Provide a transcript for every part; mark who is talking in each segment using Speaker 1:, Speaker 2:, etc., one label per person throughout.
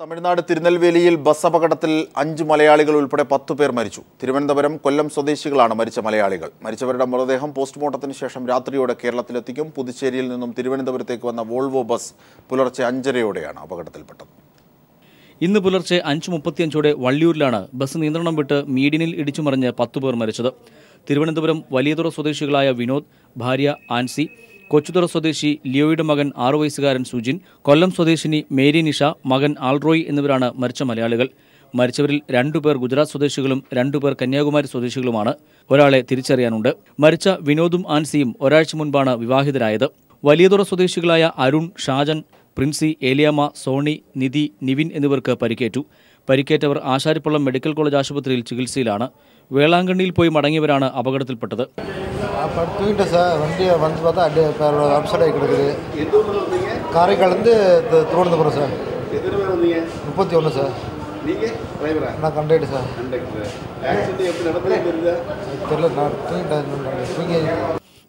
Speaker 1: Tamil Nadu തിരുനെൽവേലിയിൽ bus അപകടത്തിൽ അഞ്ച് മലയാളികൾ ഉൾപ്പെടെ പത്തു പേർ മരിച്ചു തിരുവനന്തപുരം കൊല്ലം സ്വദേശികളാണ് മരിച്ച മലയാളികൾ മരിച്ചവരുടെ മൃതദേഹം പോസ്റ്റ്മോർട്ടത്തിന് ശേഷം രാത്രിയോടെ കേരളത്തിലെത്തിക്കും പുതുച്ചേരിയിൽ നിന്നും തിരുവനന്തപുരത്തേക്ക് വന്ന വോൾവോ ബസ് പുലർച്ചെ അഞ്ചരയോടെയാണ് അപകടത്തിൽപ്പെട്ടത്
Speaker 2: ഇന്ന് പുലർച്ചെ അഞ്ച് മുപ്പത്തിയഞ്ചോടെ വള്ളിയൂരിലാണ് ബസ് നിയന്ത്രണം വിട്ട് മീഡിയനിൽ ഇടിച്ചു മറിഞ്ഞ് പത്തു പേർ മരിച്ചത് തിരുവനന്തപുരം വലിയതുറ സ്വദേശികളായ വിനോദ് ഭാര്യ ആൻസി കൊച്ചുതുറ സ്വദേശി ലിയോയുടെ മകൻ ആറു വയസ്സുകാരൻ സുജിൻ കൊല്ലം സ്വദേശിനി മേരി നിഷ മകൻ ആൾറോയ് എന്നിവരാണ് മരിച്ച മലയാളികൾ മരിച്ചവരിൽ രണ്ടുപേർ ഗുജറാത്ത് സ്വദേശികളും രണ്ടുപേർ കന്യാകുമാരി സ്വദേശികളുമാണ് ഒരാളെ തിരിച്ചറിയാനുണ്ട് മരിച്ച വിനോദും ആൻസിയും ഒരാഴ്ച മുൻപാണ് വിവാഹിതരായത് വലിയതുറ സ്വദേശികളായ അരുൺ ഷാജൻ പ്രിൻസി ഏലിയാമ സോണി നിധി നിവിൻ എന്നിവർക്ക് പരിക്കേറ്റു പരിക്കേറ്റവർ ആശാരിപ്പള്ളം മെഡിക്കൽ കോളേജ് ആശുപത്രിയിൽ ചികിത്സയിലാണ് വേളാങ്കണ്ണിയിൽ പോയി മടങ്ങിയവരാണ് അപകടത്തിൽപ്പെട്ടത്
Speaker 3: அப்போ தூக்கிட்டேன் சார் வண்டி வந்து பார்த்தா அடி அப்சைட் ஆகி கிடக்குது காரைக்கால்லேருந்து திருவனந்தபுரம் சார்
Speaker 2: முப்பத்தி ஒன்று சார்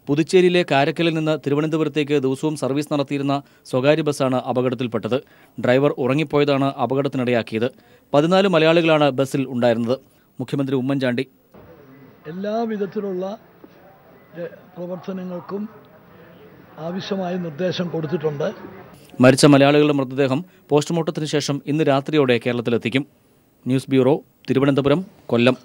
Speaker 2: പുതുച്ചേരിയിലെ കാരക്കലിൽ നിന്ന് തിരുവനന്തപുരത്തേക്ക് ദിവസവും സർവീസ് നടത്തിയിരുന്ന സ്വകാര്യ ബസ്സാണ് അപകടത്തിൽപ്പെട്ടത് ഡ്രൈവർ ഉറങ്ങിപ്പോയതാണ് അപകടത്തിനിടയാക്കിയത് പതിനാല് മലയാളികളാണ് ബസ്സിൽ ഉണ്ടായിരുന്നത് മുഖ്യമന്ത്രി ഉമ്മൻചാണ്ടി
Speaker 4: എല്ലാവിധത്തിലുള്ള പ്രവർത്തനങ്ങൾക്കും ആവശ്യമായ നിർദ്ദേശം കൊടുത്തിട്ടുണ്ട്
Speaker 2: മരിച്ച മലയാളികളുടെ മൃതദേഹം പോസ്റ്റ്മോർട്ടത്തിന് ശേഷം ഇന്ന് രാത്രിയോടെ കേരളത്തിലെത്തിക്കും news bureau Thiruvananthapuram Kollam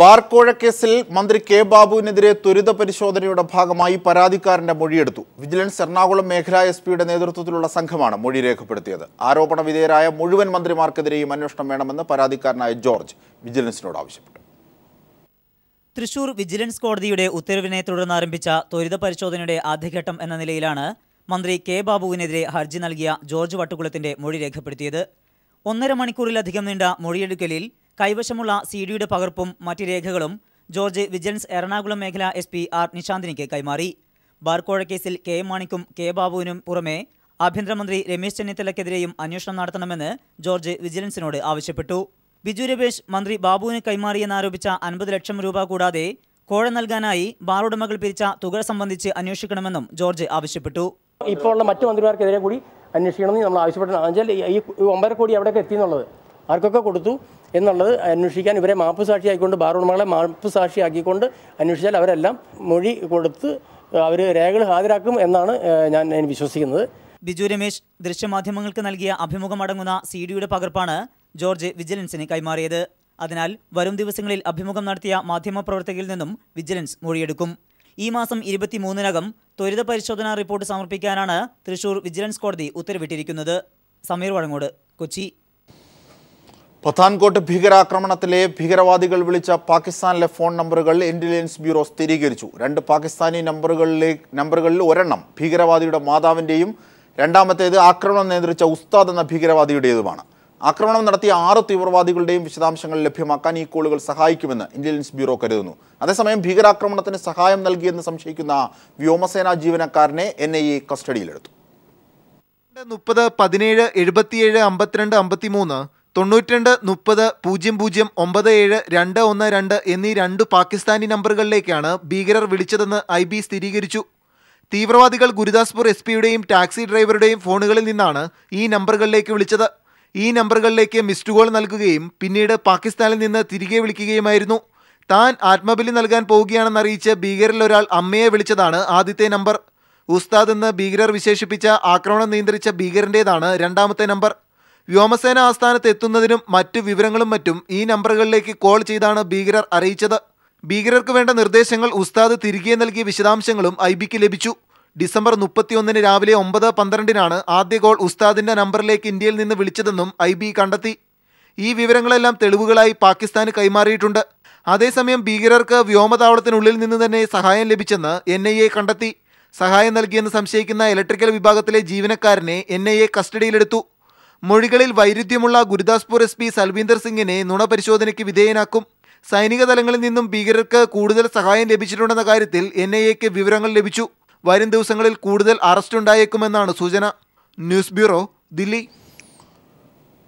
Speaker 2: bar
Speaker 1: കേസിൽ മന്ത്രി കെ ബാബുവിനെതിരെ ത്വരിത പരിശോധനയുടെ ഭാഗമായി പരാതിക്കാരന്റെ മൊഴിയെടുത്തു വിജിലൻസ് എറണാകുളം മേഖലാ എസ് പിയുടെ നേതൃത്വത്തിലുള്ള സംഘമാണ് മൊഴി രേഖപ്പെടുത്തിയത് ആരോപണ വിധേയരായ മുഴുവൻ മന്ത്രിമാർക്കെതിരെയും അന്വേഷണം വേണമെന്ന് പരാതിക്കാരനായ ജോർജ് വിജിലൻസിനോട് ആവശ്യപ്പെട്ടു
Speaker 5: തൃശൂർ വിജിലൻസ് കോടതിയുടെ ഉത്തരവിനെ തുടർന്ന് ആരംഭിച്ച ത്വരിത പരിശോധനയുടെ ആദ്യഘട്ടം എന്ന നിലയിലാണ് മന്ത്രി കെ ബാബുവിനെതിരെ ഹർജി നൽകിയ ജോർജ് വട്ടുകുളത്തിന്റെ മൊഴി രേഖപ്പെടുത്തിയത് ഒന്നര മണിക്കൂറിലധികം നീണ്ട മൊഴിയെടുക്കലിൽ കൈവശമുള്ള സി ഡിയുടെ പകർപ്പും മറ്റ് രേഖകളും ജോർജ് വിജിലൻസ് എറണാകുളം മേഖല എസ് പി ആർ നിശാന്തിനിക്ക് കൈമാറി ബാർക്കോഴക്കേസിൽ കെ മാണിക്കും കെ ബാബുവിനും പുറമെ ആഭ്യന്തരമന്ത്രി രമേശ് ചെന്നിത്തലക്കെതിരെയും അന്വേഷണം നടത്തണമെന്ന് ജോർജ് വിജിലൻസിനോട് ആവശ്യപ്പെട്ടു ബിജു രമേശ് മന്ത്രി ബാബുവിന് കൈമാറിയെന്നാരോപിച്ച അൻപത് ലക്ഷം രൂപ കൂടാതെ കോഴ നൽകാനായി ബാറുടമകൾ പിരിച്ച തുക സംബന്ധിച്ച് അന്വേഷിക്കണമെന്നും ജോർജ് ആവശ്യപ്പെട്ടു
Speaker 6: ഇപ്പോൾ ഉള്ള മറ്റു മന്ത്രിമാർക്കെതിരെ കൂടി അന്വേഷിക്കണമെന്ന് നമ്മൾ ആവശ്യപ്പെട്ടു ഈ ഒമ്പര കോടി എവിടെയൊക്കെ എന്നുള്ളത് ആർക്കൊക്കെ കൊടുത്തു എന്നുള്ളത് അന്വേഷിക്കാൻ ഇവരെ മാപ്പ് സാക്ഷിയാക്കിക്കൊണ്ട് ബാറുടമകളെ മാപ്പ് സാക്ഷിയാക്കിക്കൊണ്ട് അന്വേഷിച്ചാൽ അവരെല്ലാം മൊഴി കൊടുത്ത് അവർ രേഖകൾ ഹാജരാക്കും എന്നാണ് ഞാൻ വിശ്വസിക്കുന്നത്
Speaker 5: ബിജു രമേശ് ദൃശ്യമാധ്യമങ്ങൾക്ക് നൽകിയ അഭിമുഖമടങ്ങുന്ന സി ഡിയുടെ പകർപ്പാണ് ജോർജ് വിജിലൻസിന് കൈമാറിയത് അതിനാൽ വരും ദിവസങ്ങളിൽ അഭിമുഖം നടത്തിയ മാധ്യമപ്രവർത്തകരിൽ നിന്നും വിജിലൻസ് മൊഴിയെടുക്കും ഈ മാസം ഇരുപത്തിമൂന്നിനകം ത്വരിത പരിശോധനാ റിപ്പോർട്ട് സമർപ്പിക്കാനാണ് തൃശൂർ വിജിലൻസ് കോടതി ഉത്തരവിട്ടിരിക്കുന്നത് സമീർ വടങ്ങോട് കൊച്ചി
Speaker 1: പത്താൻകോട്ട് ഭീകരാക്രമണത്തിലെ ഭീകരവാദികൾ വിളിച്ച പാകിസ്ഥാനിലെ ഫോൺ നമ്പറുകൾ ഇന്റലിജൻസ് ബ്യൂറോ സ്ഥിരീകരിച്ചു രണ്ട് പാകിസ്ഥാനി നമ്പറുകളിലെ നമ്പറുകളിൽ ഒരെണ്ണം ഭീകരവാദിയുടെ മാതാവിൻ്റെയും രണ്ടാമത്തേത് ആക്രമണം നിയന്ത്രിച്ച ഉസ്താദ് എന്ന ഭീകരവാദിയുടേതുമാണ് ആക്രമണം നടത്തിയ ആറ് തീവ്രവാദികളുടെയും വിശദാംശങ്ങൾ ലഭ്യമാക്കാൻ ഈ കോളുകൾ സഹായിക്കുമെന്ന് ഇന്റലിജൻസ് ബ്യൂറോ കരുതുന്നു അതേസമയം ഭീകരാക്രമണത്തിന് സഹായം നൽകിയെന്ന് സംശയിക്കുന്ന വ്യോമസേനാ ജീവനക്കാരനെ
Speaker 7: എൻ ഐ എ കസ്റ്റഡിയിലെടുത്തു മുപ്പത് പതിനേഴ് എഴുപത്തിയേഴ് അമ്പത്തിരണ്ട് അമ്പത്തിമൂന്ന് തൊണ്ണൂറ്റിരണ്ട് മുപ്പത് പൂജ്യം പൂജ്യം ഒമ്പത് ഏഴ് രണ്ട് ഒന്ന് രണ്ട് എന്നീ രണ്ട് പാകിസ്ഥാനി നമ്പറുകളിലേക്കാണ് ഭീകരർ വിളിച്ചതെന്ന് ഐ ബി സ്ഥിരീകരിച്ചു തീവ്രവാദികൾ ഗുരുദാസ്പൂർ എസ് പിയുടെയും ടാക്സി ഡ്രൈവറുടെയും ഫോണുകളിൽ നിന്നാണ് ഈ നമ്പറുകളിലേക്ക് വിളിച്ചത് ഈ നമ്പറുകളിലേക്ക് മിസ്ഡ് കോൾ നൽകുകയും പിന്നീട് പാകിസ്ഥാനിൽ നിന്ന് തിരികെ വിളിക്കുകയുമായിരുന്നു താൻ ആത്മബലി നൽകാൻ പോവുകയാണെന്ന് അറിയിച്ച് ഭീകരരിലൊരാൾ ഒരാൾ അമ്മയെ വിളിച്ചതാണ് ആദ്യത്തെ നമ്പർ ഉസ്താദ് എന്ന് ഭീകരർ വിശേഷിപ്പിച്ച ആക്രമണം നിയന്ത്രിച്ച ഭീകരൻ്റേതാണ് രണ്ടാമത്തെ നമ്പർ വ്യോമസേന ആസ്ഥാനത്ത് എത്തുന്നതിനും മറ്റു വിവരങ്ങളും മറ്റും ഈ നമ്പറുകളിലേക്ക് കോൾ ചെയ്താണ് ഭീകരർ അറിയിച്ചത് ഭീകരർക്ക് വേണ്ട നിർദ്ദേശങ്ങൾ ഉസ്താദ് തിരികെ നൽകിയ വിശദാംശങ്ങളും ഐ ലഭിച്ചു ഡിസംബർ മുപ്പത്തിയൊന്നിന് രാവിലെ ഒമ്പത് പന്ത്രണ്ടിനാണ് ആദ്യ ഗോൾ ഉസ്താദിന്റെ നമ്പറിലേക്ക് ഇന്ത്യയിൽ നിന്ന് വിളിച്ചതെന്നും ഐ ബി കണ്ടെത്തി ഈ വിവരങ്ങളെല്ലാം തെളിവുകളായി പാകിസ്ഥാന് കൈമാറിയിട്ടുണ്ട് അതേസമയം ഭീകരർക്ക് വ്യോമതാവളത്തിനുള്ളിൽ നിന്ന് തന്നെ സഹായം ലഭിച്ചെന്ന് എൻ ഐ എ കണ്ടെത്തി സഹായം നൽകിയെന്ന് സംശയിക്കുന്ന ഇലക്ട്രിക്കൽ വിഭാഗത്തിലെ ജീവനക്കാരനെ എൻ ഐ എ കസ്റ്റഡിയിലെടുത്തു മൊഴികളിൽ വൈരുദ്ധ്യമുള്ള ഗുരുദാസ്പൂർ എസ് പി സൽവീന്ദർ സിംഗിനെ നുണ പരിശോധനയ്ക്ക് വിധേയനാക്കും സൈനിക തലങ്ങളിൽ നിന്നും ഭീകരർക്ക് കൂടുതൽ സഹായം ലഭിച്ചിട്ടുണ്ടെന്ന കാര്യത്തിൽ എൻ ഐ എക്ക് വിവരങ്ങൾ ലഭിച്ചു വരും ദിവസങ്ങളിൽ കൂടുതൽ അറസ്റ്റ് ഉണ്ടായേക്കുമെന്നാണ് സൂചന ന്യൂസ് ബ്യൂറോ ദില്ലി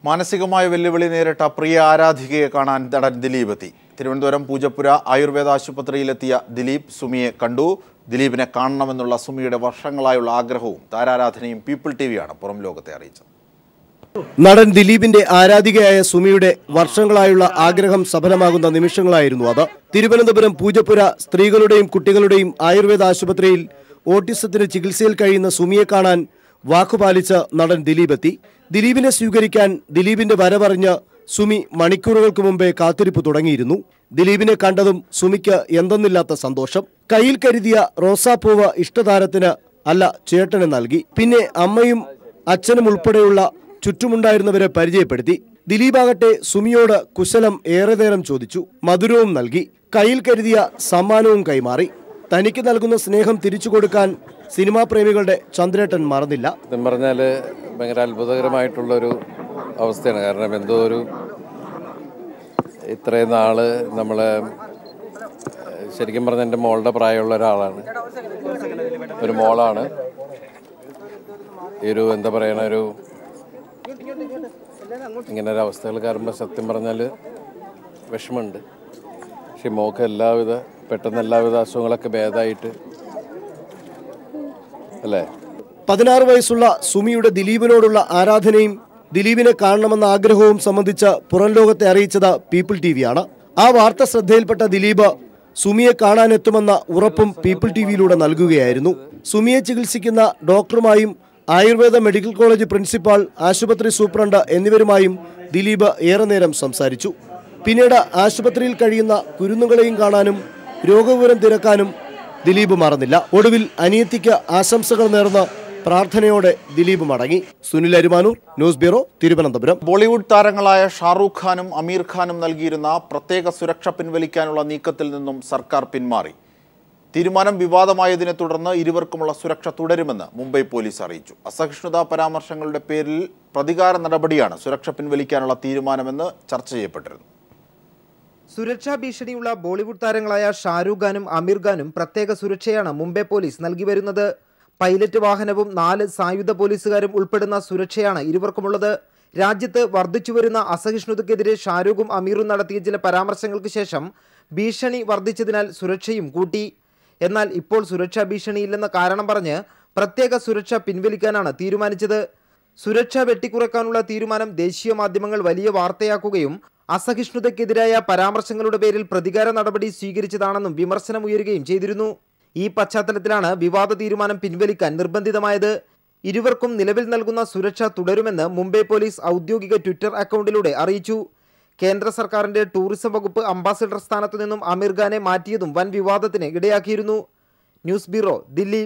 Speaker 1: മാനസികമായ വെല്ലുവിളി നേരിട്ട പ്രിയ ആരാധികയെ കാണാൻ നടൻ ദിലീപ് എത്തി തിരുവനന്തപുരം പൂജപ്പുര ആയുർവേദ ആശുപത്രിയിലെത്തിയ ദിലീപ് സുമിയെ കണ്ടു ദിലീപിനെ കാണണമെന്നുള്ള സുമിയുടെ വർഷങ്ങളായുള്ള ആഗ്രഹവും താരാരാധനയും പീപ്പിൾ ടി വിയാണ് പുറം ലോകത്തെ അറിയിച്ചത്
Speaker 4: നടൻ ദിലീപിന്റെ ആരാധികയായ സുമിയുടെ വർഷങ്ങളായുള്ള ആഗ്രഹം സഫലമാകുന്ന നിമിഷങ്ങളായിരുന്നു അത് തിരുവനന്തപുരം പൂജപ്പുര സ്ത്രീകളുടെയും കുട്ടികളുടെയും ആയുർവേദ ആശുപത്രിയിൽ ഓട്ടിസത്തിന് ചികിത്സയിൽ കഴിയുന്ന സുമിയെ കാണാൻ വാക്കുപാലിച്ച നടൻ ദിലീപ് എത്തി ദിലീപിനെ സ്വീകരിക്കാൻ ദിലീപിന്റെ വരവറിഞ്ഞ് സുമി മണിക്കൂറുകൾക്ക് മുമ്പേ കാത്തിരിപ്പ് തുടങ്ങിയിരുന്നു ദിലീപിനെ കണ്ടതും സുമിക്ക് എന്തെന്നില്ലാത്ത സന്തോഷം കയ്യിൽ കരുതിയ റോസാപ്പൂവ് ഇഷ്ടതാരത്തിന് അല്ല ചേട്ടന് നൽകി പിന്നെ അമ്മയും അച്ഛനും ഉൾപ്പെടെയുള്ള ചുറ്റുമുണ്ടായിരുന്നവരെ പരിചയപ്പെടുത്തി ദിലീപാകട്ടെ സുമിയോട് കുശലം ഏറെ നേരം ചോദിച്ചു മധുരവും നൽകി കയ്യിൽ കരുതിയ സമ്മാനവും കൈമാറി തനിക്ക് നൽകുന്ന സ്നേഹം തിരിച്ചു കൊടുക്കാൻ സിനിമാ പ്രേമികളുടെ ചന്ദ്രേട്ടൻ മറന്നില്ല
Speaker 6: സത്യം പറഞ്ഞാൽ ഭയങ്കര അത്ഭുതകരമായിട്ടുള്ളൊരു അവസ്ഥയാണ് കാരണം എന്തോ ഒരു ഇത്രയും നാൾ നമ്മൾ ശരിക്കും പറഞ്ഞാൽ എൻ്റെ മോളുടെ പ്രായമുള്ള ഒരാളാണ് ഒരു മോളാണ് ഈ ഒരു എന്താ പറയണ ഒരു ഇങ്ങനെ ഒരു അവസ്ഥകൾ കാരണം സത്യം പറഞ്ഞാൽ വിഷമമുണ്ട് പക്ഷെ മോക്ക് എല്ലാവിധ പെട്ടെന്ന് എല്ലാവിധ അസുഖങ്ങളൊക്കെ ഭേദമായിട്ട് അല്ലേ
Speaker 4: പതിനാറ് വയസ്സുള്ള സുമിയുടെ ദിലീപിനോടുള്ള ആരാധനയും ദിലീപിനെ കാണണമെന്ന ആഗ്രഹവും സംബന്ധിച്ച് പുറം ലോകത്തെ അറിയിച്ചത് പീപ്പിൾ ടി വിയാണ് ആ വാർത്ത ശ്രദ്ധയിൽപ്പെട്ട ദിലീപ് സുമിയെ കാണാനെത്തുമെന്ന ഉറപ്പും പീപ്പിൾ ടി വിയിലൂടെ നൽകുകയായിരുന്നു സുമിയെ ചികിത്സിക്കുന്ന ഡോക്ടറുമായും ആയുർവേദ മെഡിക്കൽ കോളേജ് പ്രിൻസിപ്പാൾ ആശുപത്രി സൂപ്രണ്ട് എന്നിവരുമായും ദിലീപ് ഏറെ നേരം സംസാരിച്ചു പിന്നീട് ആശുപത്രിയിൽ കഴിയുന്ന കുരുന്നുകളെയും കാണാനും രോഗവിവരം തിരക്കാനും ദിലീപ് മറന്നില്ല ഒടുവിൽ അനിയത്തിക്ക് ആശംസകൾ
Speaker 1: നേർന്ന പ്രാർത്ഥനയോടെ ദിലീപ് മടങ്ങി സുനിൽ അരിമാനൂർ ന്യൂസ് ബ്യൂറോ തിരുവനന്തപുരം ബോളിവുഡ് താരങ്ങളായ ഷാറൂഖ് ഖാനും അമീർ ഖാനും നൽകിയിരുന്ന പ്രത്യേക സുരക്ഷ പിൻവലിക്കാനുള്ള നീക്കത്തിൽ നിന്നും സർക്കാർ പിന്മാറി തീരുമാനം വിവാദമായതിനെ തുടർന്ന് ഇരുവർക്കുമുള്ള സുരക്ഷ തുടരുമെന്ന് മുംബൈ പോലീസ് അറിയിച്ചു അസഹിഷ്ണുതാ പരാമർശങ്ങളുടെ പേരിൽ പ്രതികാര നടപടിയാണ് സുരക്ഷ പിൻവലിക്കാനുള്ള തീരുമാനമെന്ന് ചർച്ച ചെയ്യപ്പെട്ടിരുന്നു
Speaker 7: സുരക്ഷാ ഭീഷണിയുള്ള ബോളിവുഡ് താരങ്ങളായ ഷാരൂഖ് ഖാനും അമീർ ഖാനും പ്രത്യേക സുരക്ഷയാണ് മുംബൈ പോലീസ് നൽകി വരുന്നത് പൈലറ്റ് വാഹനവും നാല് സായുധ പോലീസുകാരും ഉൾപ്പെടുന്ന സുരക്ഷയാണ് ഇരുവർക്കുമുള്ളത് രാജ്യത്ത് വർദ്ധിച്ചുവരുന്ന അസഹിഷ്ണുതയ്ക്കെതിരെ ഷാരൂഖും അമീറും നടത്തിയ ചില പരാമർശങ്ങൾക്ക് ശേഷം ഭീഷണി വർദ്ധിച്ചതിനാൽ സുരക്ഷയും കൂട്ടി എന്നാൽ ഇപ്പോൾ സുരക്ഷാ ഭീഷണിയില്ലെന്ന കാരണം പറഞ്ഞ് പ്രത്യേക സുരക്ഷ പിൻവലിക്കാനാണ് തീരുമാനിച്ചത് സുരക്ഷ വെട്ടിക്കുറക്കാനുള്ള തീരുമാനം ദേശീയ മാധ്യമങ്ങൾ വലിയ വാർത്തയാക്കുകയും അസഹിഷ്ണുതയ്ക്കെതിരായ പരാമർശങ്ങളുടെ പേരിൽ പ്രതികാര നടപടി സ്വീകരിച്ചതാണെന്നും വിമർശനമുയരുകയും ചെയ്തിരുന്നു ഈ പശ്ചാത്തലത്തിലാണ് വിവാദ തീരുമാനം പിൻവലിക്കാൻ നിർബന്ധിതമായത് ഇരുവർക്കും നിലവിൽ നൽകുന്ന സുരക്ഷ തുടരുമെന്ന് മുംബൈ പോലീസ് ഔദ്യോഗിക ട്വിറ്റർ അക്കൗണ്ടിലൂടെ അറിയിച്ചു കേന്ദ്ര സർക്കാരിന്റെ ടൂറിസം വകുപ്പ് അംബാസിഡർ സ്ഥാനത്തു നിന്നും അമീർഖാനെ മാറ്റിയതും വൻ വിവാദത്തിന് ഇടയാക്കിയിരുന്നു ന്യൂസ് ബ്യൂറോ ദില്ലി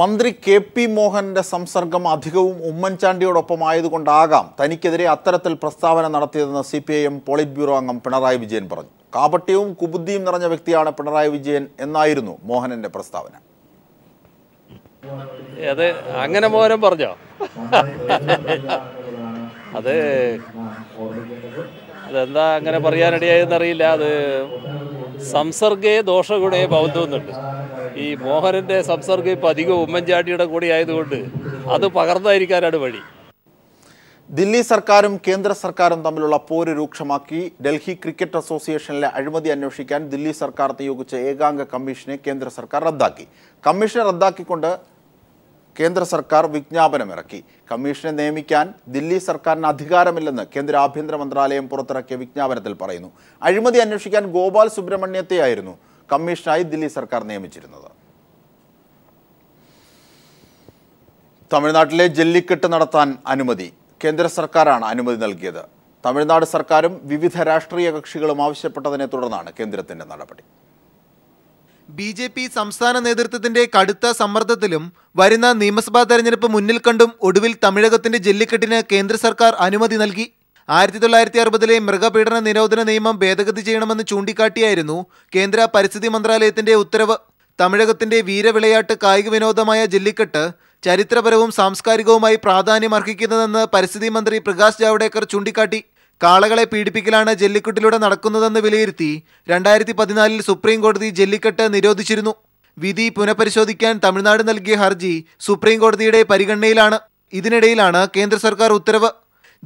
Speaker 1: മന്ത്രി കെ പി മോഹൻ്റെ സംസർഗം അധികവും ഉമ്മൻചാണ്ടിയോടൊപ്പം ആയതുകൊണ്ടാകാം തനിക്കെതിരെ അത്തരത്തിൽ പ്രസ്താവന നടത്തിയതെന്ന് C P I M politburo അംഗം പിണറായി വിജയൻ പറഞ്ഞു കാപട്യവും കുബുദ്ധിയും നിറഞ്ഞ വ്യക്തിയാണ് പിണറായി വിജയൻ എന്നായിരുന്നു മോഹനൻ്റെ പ്രസ്താവന
Speaker 8: അത് അങ്ങനെ മോഹനൻ പറഞ്ഞോ അത് അതെന്താ അങ്ങനെ പറയാനിടയായെന്നറിയില്ല അത് സംസർഗേ ദോഷഗുണേ ഭവന്തുന്നുണ്ട് ഈ മോഹനന്റെ സംസർഗം ഇപ്പൊ അധികം ഉമ്മൻചാണ്ടിയുടെ കൂടി ആയതുകൊണ്ട് അത് പകർന്നായിരിക്കാനാണ് വഴി
Speaker 1: ദില്ലി സർക്കാരും കേന്ദ്ര സർക്കാരും തമ്മിലുള്ള പോര് രൂക്ഷമാക്കി ഡൽഹി ക്രിക്കറ്റ് അസോസിയേഷനിലെ അഴിമതി അന്വേഷിക്കാൻ ദില്ലി സർക്കാർ നിയോഗിച്ച ഏകാംഗ കമ്മീഷനെ കേന്ദ്ര സർക്കാർ റദ്ദാക്കി കമ്മീഷനെ റദ്ദാക്കിക്കൊണ്ട് കേന്ദ്ര സർക്കാർ വിജ്ഞാപനമിറക്കി കമ്മീഷനെ നിയമിക്കാൻ ദില്ലി സർക്കാരിന് അധികാരമില്ലെന്ന് കേന്ദ്ര ആഭ്യന്തര മന്ത്രാലയം പുറത്തിറക്കിയ വിജ്ഞാപനത്തിൽ പറയുന്നു അഴിമതി അന്വേഷിക്കാൻ ഗോപാൽ സുബ്രഹ്മണ്യത്തെയായിരുന്നു കമ്മീഷനായി ദില്ലി സർക്കാർ നിയമിച്ചിരുന്നത് തമിഴ്നാട്ടിലെ ജല്ലിക്കെട്ട് നടത്താൻ അനുമതി കേന്ദ്ര സർക്കാരാണ് അനുമതി നൽകിയത് തമിഴ്നാട് സർക്കാരും വിവിധ രാഷ്ട്രീയ കക്ഷികളും ആവശ്യപ്പെട്ടതിനെ തുടർന്നാണ് കേന്ദ്രത്തിൻ്റെ നടപടി
Speaker 7: ബി ജെ പി സംസ്ഥാന നേതൃത്വത്തിന്റെ കടുത്ത സമ്മർദ്ദത്തിലും വരുന്ന നിയമസഭാ തെരഞ്ഞെടുപ്പ് മുന്നിൽ കണ്ടും ഒടുവിൽ തമിഴകത്തിന്റെ ജെല്ലിക്കെട്ടിന് കേന്ദ്ര സർക്കാർ അനുമതി നൽകി ആയിരത്തി തൊള്ളായിരത്തി അറുപതിലെ മൃഗപീഡന നിരോധന നിയമം ഭേദഗതി ചെയ്യണമെന്ന് ചൂണ്ടിക്കാട്ടിയായിരുന്നു കേന്ദ്ര പരിസ്ഥിതി മന്ത്രാലയത്തിന്റെ ഉത്തരവ് തമിഴകത്തിന്റെ വീരവിളയാട്ട് കായിക വിനോദമായ ജെല്ലിക്കെട്ട് ചരിത്രപരവും സാംസ്കാരികവുമായി പ്രാധാന്യം അർഹിക്കുന്നതെന്ന് പരിസ്ഥിതി മന്ത്രി പ്രകാശ് ജാവ്ദേക്കർ ചൂണ്ടിക്കാട്ടി കാളകളെ പീഡിപ്പിക്കലാണ് ജല്ലിക്കെട്ടിലൂടെ നടക്കുന്നതെന്ന് വിലയിരുത്തി രണ്ടായിരത്തി പതിനാലിൽ സുപ്രീം കോടതി ജല്ലിക്കെട്ട് നിരോധിച്ചിരുന്നു വിധി പുനഃപരിശോധിക്കാൻ തമിഴ്നാട് നൽകിയ ഹർജി സുപ്രീം കോടതിയുടെ പരിഗണനയിലാണ് ഇതിനിടയിലാണ് കേന്ദ്ര സർക്കാർ ഉത്തരവ്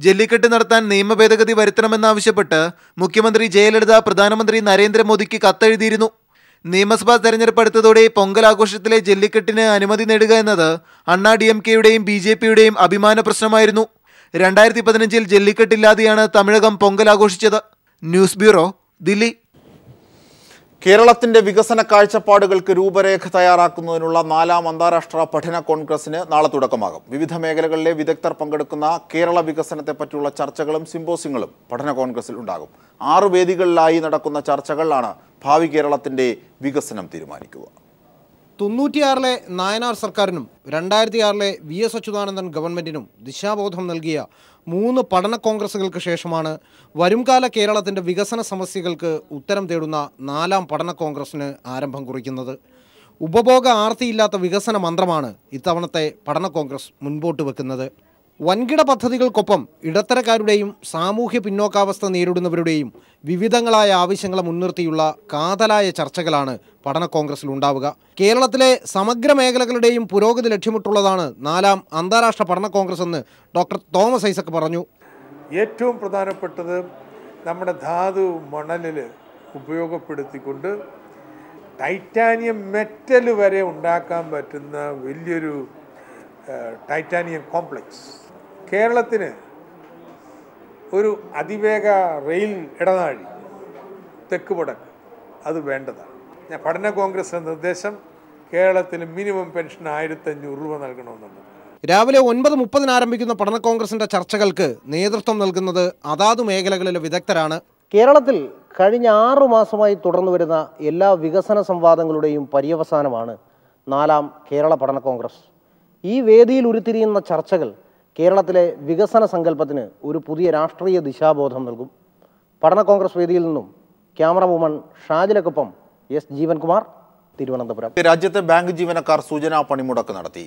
Speaker 7: ജല്ലിക്കെട്ട് നടത്താൻ നിയമ ഭേദഗതി വരുത്തണമെന്നാവശ്യപ്പെട്ട് മുഖ്യമന്ത്രി ജയലളിത പ്രധാനമന്ത്രി നരേന്ദ്രമോദിക്ക് കത്തെഴുതിയിരുന്നു നിയമസഭാ തെരഞ്ഞെടുപ്പ് അടുത്തതോടെ പൊങ്കൽ ആഘോഷത്തിലെ ജല്ലിക്കെട്ടിന് അനുമതി നേടുക എന്നത് അണ്ണാ ഡി എം കെയുടെയും ബി ജെ പിയുടെയും അഭിമാന പ്രശ്നമായിരുന്നു രണ്ടായിരത്തി പതിനഞ്ചിൽ ജല്ലിക്കെട്ടില്ലാതെയാണ് തമിഴകം പൊങ്കൽ ആഘോഷിച്ചത് ന്യൂസ് ബ്യൂറോ ദില്ലി
Speaker 1: കേരളത്തിന്റെ വികസന കാഴ്ചപ്പാടുകൾക്ക് രൂപരേഖ തയ്യാറാക്കുന്നതിനുള്ള നാലാം അന്താരാഷ്ട്ര പഠന കോൺഗ്രസിന് നാളെ തുടക്കമാകും വിവിധ മേഖലകളിലെ വിദഗ്ധർ പങ്കെടുക്കുന്ന കേരള വികസനത്തെപ്പറ്റിയുള്ള ചർച്ചകളും സിമ്പോസിയങ്ങളും പഠന കോൺഗ്രസിൽ ഉണ്ടാകും ആറു വേദികളിലായി നടക്കുന്ന ചർച്ചകളിലാണ് ഭാവി കേരളത്തിന്റെ വികസനം തീരുമാനിക്കുക
Speaker 3: തൊണ്ണൂറ്റിയാറിലെ നായനാർ സർക്കാരിനും രണ്ടായിരത്തി ആറിലെ വി എസ് അച്യുതാനന്ദൻ ഗവൺമെൻറ്റിനും ദിശാബോധം നൽകിയ മൂന്ന് പഠന കോൺഗ്രസുകൾക്ക് ശേഷമാണ് വരുംകാല കേരളത്തിൻ്റെ വികസന സമസ്യകൾക്ക് ഉത്തരം തേടുന്ന നാലാം പഠന കോൺഗ്രസിന് ആരംഭം കുറിക്കുന്നത് ഉപഭോഗ ആർത്തിയില്ലാത്ത വികസന മന്ത്രമാണ് ഇത്തവണത്തെ പഠന കോൺഗ്രസ് മുൻപോട്ട് വെക്കുന്നത് വൻകിട പദ്ധതികൾക്കൊപ്പം ഇടത്തരക്കാരുടെയും സാമൂഹ്യ പിന്നോക്കാവസ്ഥ നേരിടുന്നവരുടെയും വിവിധങ്ങളായ ആവശ്യങ്ങളെ മുൻനിർത്തിയുള്ള കാതലായ ചർച്ചകളാണ് പഠന കോൺഗ്രസിൽ ഉണ്ടാവുക കേരളത്തിലെ സമഗ്ര മേഖലകളുടെയും പുരോഗതി ലക്ഷ്യമിട്ടുള്ളതാണ് നാലാം അന്താരാഷ്ട്ര പഠന കോൺഗ്രസ് എന്ന് ഡോക്ടർ തോമസ് ഐസക് പറഞ്ഞു
Speaker 6: ഏറ്റവും പ്രധാനപ്പെട്ടത് നമ്മുടെ ധാതു മണലിൽ ഉപയോഗപ്പെടുത്തിക്കൊണ്ട് ടൈറ്റാനിയം മെറ്റൽ വരെ ഉണ്ടാക്കാൻ പറ്റുന്ന
Speaker 1: വലിയൊരു ടൈറ്റാനിയം കോംപ്ലക്സ് കേരളത്തിന് ഒരു അതിവേഗ റെയിൽ ഇടനാഴി തെക്ക് വടക്ക് അത് വേണ്ടതാണ് ഞാൻ പഠന കോൺഗ്രസ് നിർദ്ദേശം കേരളത്തിന് മിനിമം പെൻഷൻ ആയിരത്തഞ്ഞൂറ് രൂപ നൽകണമെന്നുണ്ട്
Speaker 3: രാവിലെ ഒൻപത് മുപ്പതിന് ആരംഭിക്കുന്ന പഠന കോൺഗ്രസിന്റെ ചർച്ചകൾക്ക് നേതൃത്വം നൽകുന്നത് അതാത് മേഖലകളിലെ വിദഗ്ധരാണ് കേരളത്തിൽ കഴിഞ്ഞ ആറു മാസമായി തുടർന്നു വരുന്ന എല്ലാ വികസന സംവാദങ്ങളുടെയും പര്യവസാനമാണ് നാലാം കേരള പഠന കോൺഗ്രസ് ഈ വേദിയിൽ ഉരുത്തിരിയുന്ന ചർച്ചകൾ കേരളത്തിലെ വികസന സങ്കല്പത്തിന് ഒരു പുതിയ രാഷ്ട്രീയ ദിശാബോധം നൽകും പഠന കോൺഗ്രസ് വേദിയിൽ നിന്നും ക്യാമറ വുമൺ ഷാജിലക്കൊപ്പം എസ് ജീവൻകുമാർ തിരുവനന്തപുരം
Speaker 1: രാജ്യത്തെ ബാങ്ക് ജീവനക്കാർ സൂചനാ പണിമുടക്ക് നടത്തി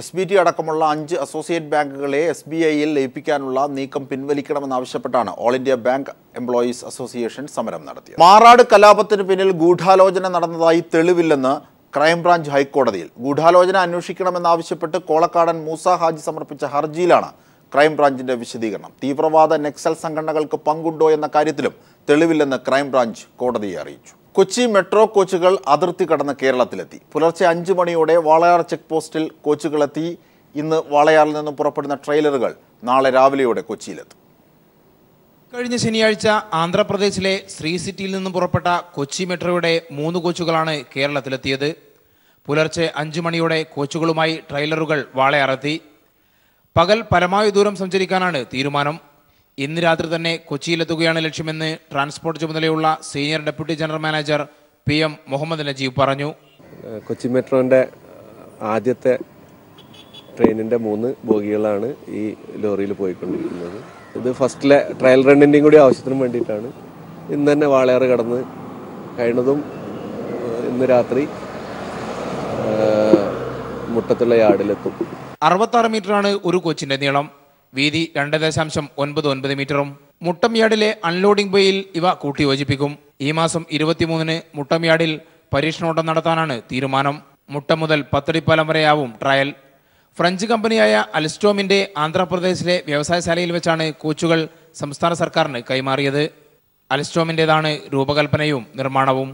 Speaker 1: എസ് ബി ടി അടക്കമുള്ള അഞ്ച് അസോസിയേറ്റ് ബാങ്കുകളെ എസ് ബി ഐയിൽ ലയിപ്പിക്കാനുള്ള നീക്കം പിൻവലിക്കണമെന്നാവശ്യപ്പെട്ടാണ് all India bank employees association സമരം നടത്തിയത് മാറാട് കലാപത്തിന് പിന്നിൽ ഗൂഢാലോചന നടന്നതായി തെളിവില്ലെന്ന് ക്രൈംബ്രാഞ്ച് ഹൈക്കോടതിയിൽ ഗൂഢാലോചന അന്വേഷിക്കണമെന്നാവശ്യപ്പെട്ട് കോളക്കാടൻ മൂസ ഹാജി സമർപ്പിച്ച ഹർജിയിലാണ് ക്രൈംബ്രാഞ്ചിന്റെ വിശദീകരണം തീവ്രവാദ നക്സൽ സംഘടനകൾക്ക് പങ്കുണ്ടോ എന്ന കാര്യത്തിലും തെളിവില്ലെന്ന് ക്രൈംബ്രാഞ്ച് കോടതിയെ അറിയിച്ചു കൊച്ചി മെട്രോ കോച്ചുകൾ അതിർത്തി കടന്ന് കേരളത്തിലെത്തി പുലർച്ചെ അഞ്ച് മണിയോടെ വാളയാർ ചെക്ക് പോസ്റ്റിൽ കോച്ചുകളെത്തി ഇന്ന് വാളയാറിൽ നിന്നും പുറപ്പെടുന്ന ട്രെയിലറുകൾ നാളെ രാവിലെയോടെ കൊച്ചിയിലെത്തും
Speaker 9: കഴിഞ്ഞ ശനിയാഴ്ച ആന്ധ്രാപ്രദേശിലെ ശ്രീ സിറ്റിയിൽ നിന്നും പുറപ്പെട്ട കൊച്ചി മെട്രോയുടെ മൂന്ന് കോച്ചുകളാണ് കേരളത്തിലെത്തിയത് പുലർച്ചെ അഞ്ചു മണിയോടെ കോച്ചുകളുമായി ട്രെയിലറുകൾ വാളയാറത്തി പകൽ പരമാവധി ദൂരം സഞ്ചരിക്കാനാണ് തീരുമാനം ഇന്ന് രാത്രി തന്നെ കൊച്ചിയിലെത്തുകയാണ് ലക്ഷ്യമെന്ന് ട്രാൻസ്പോർട്ട് ചുമതലയുള്ള senior deputy general manager P M Muhammad Najeeb പറഞ്ഞു
Speaker 8: കൊച്ചി മെട്രോന്റെ
Speaker 4: ആദ്യത്തെ ട്രെയിനിൻ്റെ മൂന്ന് ബോഗികളാണ് ഈ ലോറിയിൽ പോയിക്കൊണ്ടിരിക്കുന്നത് ഇത് ഫസ്റ്റിലെ ട്രയൽ റണ്ണിൻ്റെയും കൂടി ആവശ്യത്തിന് വേണ്ടിയിട്ടാണ് ഇന്ന് തന്നെ വാളയാറ് കടന്ന് കഴിഞ്ഞതും ഇന്ന് രാത്രി മുട്ടത്തുള്ള യാർഡിലെത്തും
Speaker 9: അറുപത്താറ് മീറ്ററാണ് ഒരു കോച്ചിന്റെ നീളം വീതി രണ്ട് ദശാംശം ഒൻപത് ഒൻപത് മീറ്ററും മുട്ടം യാർഡിലെ അൺലോഡിംഗ് ബേയിൽ ഇവ കൂട്ടിയോജിപ്പിക്കും ഈ മാസം ഇരുപത്തിമൂന്നിന് മുട്ടം യാർഡിൽ പരീക്ഷണോട്ടം നടത്താനാണ് തീരുമാനം മുട്ടം മുതൽ പത്തടിപ്പാലം വരെയാവും ട്രയൽ ഫ്രഞ്ച് കമ്പനിയായ അലിസ്റ്റോമിന്റെ ആന്ധ്രാപ്രദേശിലെ വ്യവസായശാലയിൽ വെച്ചാണ് കോച്ചുകൾ സംസ്ഥാന സർക്കാരിന് കൈമാറിയത് അലിസ്റ്റോമിൻ്റെതാണ് രൂപകൽപ്പനയും നിർമ്മാണവും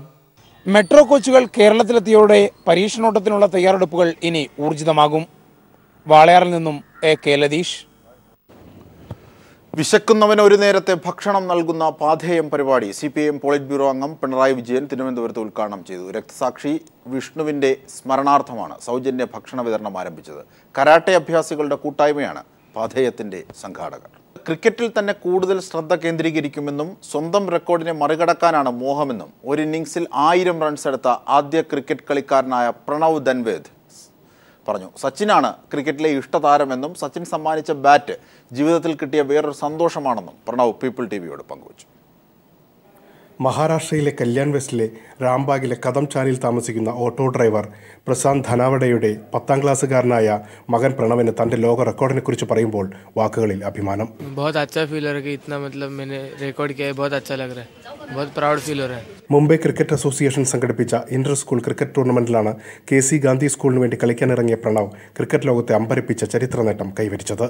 Speaker 9: മെട്രോ കോച്ചുകൾ കേരളത്തിലെത്തിയോടെ പരീക്ഷണോട്ടത്തിനുള്ള തയ്യാറെടുപ്പുകൾ ഇനി ഊർജിതമാകും വാളയാറിൽ നിന്നും എ കെ ലതീഷ്
Speaker 1: വിശക്കുന്നവന് ഒരു നേരത്തെ ഭക്ഷണം നൽകുന്ന പാധേയം പരിപാടി C P M politburo അംഗം പിണറായി വിജയൻ തിരുവനന്തപുരത്ത് ഉദ്ഘാടനം ചെയ്തു രക്തസാക്ഷി വിഷ്ണുവിൻ്റെ സ്മരണാർത്ഥമാണ് സൗജന്യ ഭക്ഷണ വിതരണം ആരംഭിച്ചത് കരാട്ടെ അഭ്യാസികളുടെ കൂട്ടായ്മയാണ് പാധേയത്തിൻ്റെ സംഘാടകർ ക്രിക്കറ്റിൽ തന്നെ കൂടുതൽ ശ്രദ്ധ കേന്ദ്രീകരിക്കുമെന്നും സ്വന്തം റെക്കോർഡിനെ മറികടക്കാനാണ് മോഹമെന്നും ഒരു ഇന്നിംഗ്സിൽ ആയിരം റൺസ് എടുത്ത ആദ്യ ക്രിക്കറ്റ് കളിക്കാരനായ പ്രണവ് ധൻവേദ് പറഞ്ഞു സച്ചിനാണ് ക്രിക്കറ്റിലെ ഇഷ്ടതാരമെന്നും സച്ചിൻ സമ്മാനിച്ച ബാറ്റ് ജീവിതത്തിൽ കിട്ടിയ വേറൊരു സന്തോഷമാണെന്നും പ്രണവ് പീപ്പിൾ ടി വിയോട് പങ്കുവച്ചു
Speaker 6: മഹാരാഷ്ട്രയിലെ കല്യാൺ വെസ്റ്റിലെ രാംബാഗിലെ കദം താമസിക്കുന്ന ഓട്ടോ ഡ്രൈവർ പ്രശാന്ത് ധനാവടയുടെ പത്താം ക്ലാസ്സുകാരനായ മകൻ പ്രണവിന് തൻ്റെ ലോക റെക്കോർഡിനെ കുറിച്ച് പറയുമ്പോൾ വാക്കുകളിൽ അഭിമാനം മുംബൈ ക്രിക്കറ്റ് അസോസിയേഷൻ സംഘടിപ്പിച്ച ഇന്റർ സ്കൂൾ ക്രിക്കറ്റ് ടൂർണമെന്റിലാണ് കെ സി ഗാന്ധി സ്കൂളിന് വേണ്ടി കളിക്കാനിറങ്ങിയ പ്രണവ് ക്രിക്കറ്റ് ലോകത്തെ അമ്പരപ്പിച്ച ചരിത്ര നേട്ടം കൈവരിച്ചത്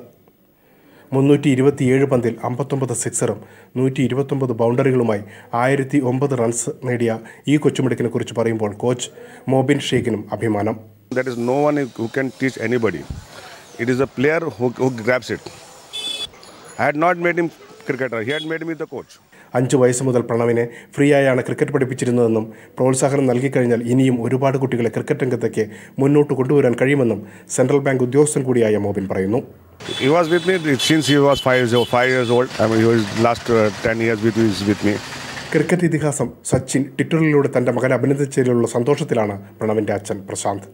Speaker 6: മുന്നൂറ്റി ഇരുപത്തിയേഴ് പന്തിൽ അമ്പത്തൊമ്പത് സിക്സറും നൂറ്റി ഇരുപത്തൊമ്പത് ബൗണ്ടറികളുമായി ആയിരത്തി ഒമ്പത് റൺസ് നേടിയ ഈ കൊച്ചുമിടുക്കിനെ കുറിച്ച് പറയുമ്പോൾ കോച്ച് മോബിൻ ഷെയ്ഖിനും അഭിമാനം that is no one who can teach anybody it is a player who grabs it I had not made him cricketer he had made me the coach അഞ്ച് വയസ്സ് മുതൽ പ്രണവിനെ ഫ്രീ ആയാണ് ക്രിക്കറ്റ് പഠിപ്പിച്ചിരുന്നതെന്നും പ്രോത്സാഹനം നൽകിക്കഴിഞ്ഞാൽ ഇനിയും ഒരുപാട് കുട്ടികളെ ക്രിക്കറ്റ് രംഗത്തേക്ക് മുന്നോട്ട് കൊണ്ടുവരാൻ കഴിയുമെന്നും സെൻട്രൽ ബാങ്ക് ഉദ്യോഗസ്ഥൻ കൂടിയായ മോബിൻ പറയുന്നു He was with me since he was 5 years old. 5 years old. I mean, he was last uh, years with me. With me. Cricket ഇതിഹാസം സച്ചിൻ ട്വിറ്ററിലൂടെ തൻ്റെ മകനെ അഭിനന്ദിച്ചതിലുള്ള സന്തോഷത്തിലാണ് പ്രണവിൻ്റെ അച്ഛൻ പ്രശാന്ത്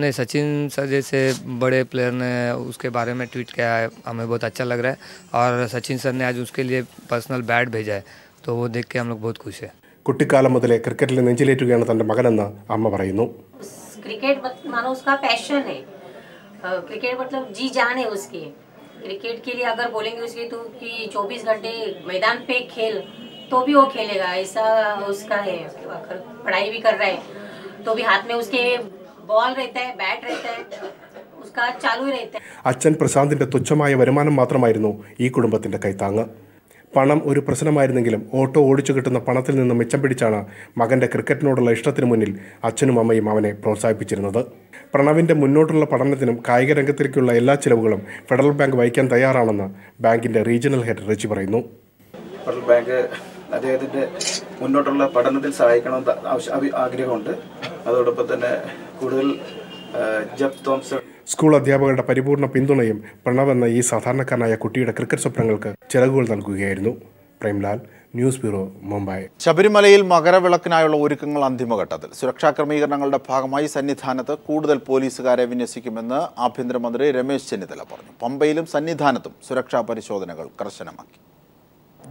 Speaker 8: नहीं सचिन सर जैसे बड़े प्लेयर ने उसके बारे में ट्वीट किया है हमें बहुत अच्छा लग रहा है और सचिन सर ने आज उसके लिए पर्सनल बैट भेजा है तो वो देख के हम लोग बहुत खुश है
Speaker 6: കുട്ടിക്കാലം മുതലേ ക്രിക്കറ്റിൽ നെഞ്ചിലേറ്റുകയാണ് തൻ്റെ മകനെന്ന് അമ്മ പറയുന്നു
Speaker 8: ക്രിക്കറ്റ് ഉസ്കാ
Speaker 3: പാഷൻ ഹൈ क्रिकेट मतलब जी जान है उसकी क्रिकेट के लिए अगर बोलेंगे उसके तो कि 24 घंटे मैदान पे खेल तो भी वो खेलेगा ऐसा उसका है अगर पढ़ाई भी कर रहा है तो भी हाथ में उसके बॉल रहता है बैट रहता है उसका चालू रहता
Speaker 6: है अच्छा प्रशांति तुच्छा വരുമാനം മാത്രമായിരുന്നു ഈ കുടുംബത്തിന്റെ പണം ഒരു പ്രശ്നമായിരുന്നെങ്കിലും ഓട്ടോ ഓടിച്ചു കിട്ടുന്ന പണത്തിൽ നിന്ന് മിച്ചം പിടിച്ചാണ് മകൻ്റെ ക്രിക്കറ്റിനോടുള്ള ഇഷ്ടത്തിനു മുന്നിൽ അച്ഛനും അമ്മയും അവനെ പ്രോത്സാഹിപ്പിച്ചിരുന്നത് പ്രണവിൻ്റെ മുന്നോട്ടുള്ള പഠനത്തിനും കായിക രംഗത്തേക്കുള്ള എല്ലാ ചിലവുകളും ഫെഡറൽ ബാങ്ക് വഹിക്കാൻ തയ്യാറാണെന്ന് ബാങ്കിൻ്റെ റീജിയണൽ ഹെഡ് റിച്ചി പറയുന്നു ഫെഡറൽ ബാങ്ക് അദ്ദേഹത്തിൻ്റെ മുന്നോട്ടുള്ള പഠനത്തിൽ സഹായിക്കണമെന്ന് ആഗ്രഹമുണ്ട് അതോടൊപ്പം തന്നെ കൂടുതൽ ജബ് തോംസൺ സ്കൂൾ അധ്യാപകരുടെ പരിപൂർണ പിന്തുണയും പ്രണവെന്ന ഈ സാധാരണക്കാരനായ കുട്ടിയുടെ ക്രിക്കറ്റ് സ്വപ്നങ്ങൾക്ക് ചിറകുകൾ നൽകുകയായിരുന്നു പ്രേംലാൽ ന്യൂസ് ബ്യൂറോ മുംബൈ ശബരിമലയിൽ
Speaker 1: മകരവിളക്കിനായുള്ള ഒരുക്കങ്ങൾ അന്തിമഘട്ടത്തിൽ സുരക്ഷാ ക്രമീകരണങ്ങളുടെ ഭാഗമായി സന്നിധാനത്ത് കൂടുതൽ പോലീസുകാരെ വിന്യസിക്കുമെന്ന് ആഭ്യന്തരമന്ത്രി രമേശ് ചെന്നിത്തല പറഞ്ഞു പമ്പയിലും സന്നിധാനത്തും സുരക്ഷാ പരിശോധനകൾ കർശനമാക്കി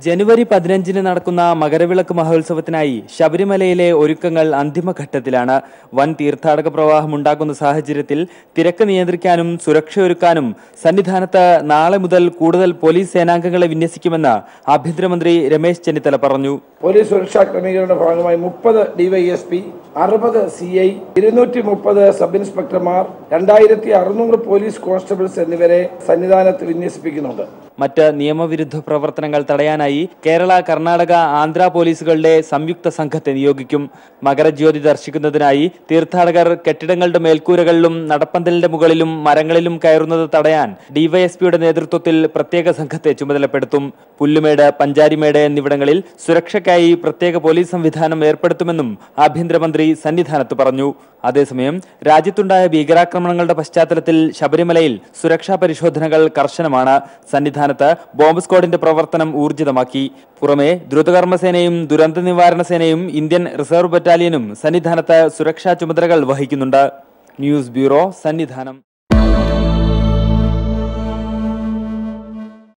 Speaker 8: ജനുവരി പതിനഞ്ചിന് നടക്കുന്ന മകരവിളക്ക് മഹോത്സവത്തിനായി ശബരിമലയിലെ ഒരുക്കങ്ങൾ അന്തിമഘട്ടത്തിലാണ് വൻ തീർത്ഥാടക പ്രവാഹം ഉണ്ടാക്കുന്ന സാഹചര്യത്തിൽ തിരക്ക് നിയന്ത്രിക്കാനും സുരക്ഷയൊരുക്കാനും സന്നിധാനത്ത് നാളെ മുതൽ കൂടുതൽ പോലീസ് സേനാംഗങ്ങളെ വിന്യസിക്കുമെന്ന് ആഭ്യന്തരമന്ത്രി രമേശ് ചെന്നിത്തല പറഞ്ഞു
Speaker 9: പോലീസ് സുരക്ഷാ ക്രമീകരണ ഭാഗമായി മുപ്പത് ഡിവൈഎസ്പി അറുപത് സി ഐ ഇരുന്നൂറ്റി മുപ്പത് സബ് ഇൻസ്പെക്ടർമാർ രണ്ടായിരത്തി അറുന്നൂറ് പോലീസ് കോൺസ്റ്റബിൾസ് എന്നിവരെ സന്നിധാനത്ത് വിന്യസിപ്പിക്കുന്നുണ്ട്
Speaker 8: മറ്റ് നിയമവിരുദ്ധ പ്രവർത്തനങ്ങൾ തടയാനായി കേരള കർണാടക ആന്ധ്ര പോലീസുകളുടെ സംയുക്ത സംഘത്തെ നിയോഗിക്കും മകരജ്യോതി ദർശിക്കുന്നതിനായി തീർത്ഥാടകർ കെട്ടിടങ്ങളുടെ മേൽക്കൂരകളിലും നടപ്പന്തലിന്റെ മുകളിലും മരങ്ങളിലും കയറുന്നത് തടയാൻ ഡിവൈഎസ്പിയുടെ നേതൃത്വത്തിൽ പ്രത്യേക സംഘത്തെ ചുമതലപ്പെടുത്തും പുല്ലുമേട് പഞ്ചാരിമേട് എന്നിവിടങ്ങളിൽ സുരക്ഷയ്ക്കായി പ്രത്യേക പോലീസ് സംവിധാനം ഏർപ്പെടുത്തുമെന്നും ആഭ്യന്തരമന്ത്രി സന്നിധാനത്ത് പറഞ്ഞു അതേസമയം രാജ്യത്തുണ്ടായ ഭീകരാക്രമണങ്ങളുടെ പശ്ചാത്തലത്തിൽ ശബരിമലയിൽ സുരക്ഷാ പരിശോധനകൾ കർശനമാണ് സന്നിധാനം സംസ്ഥാനത്ത് ബോംബ് സ്ക്വാഡിന്റെ പ്രവർത്തനം ഊർജിതമാക്കി പുറമെ ദ്രുതകർമ്മസേനയും ദുരന്ത നിവാരണ സേനയും ഇന്ത്യൻ റിസർവ് ബറ്റാലിയനും സന്നിധാനത്ത് സുരക്ഷാ ചുമതലകൾ വഹിക്കുന്നുണ്ട് ന്യൂസ് ബ്യൂറോ സന്നിധാനം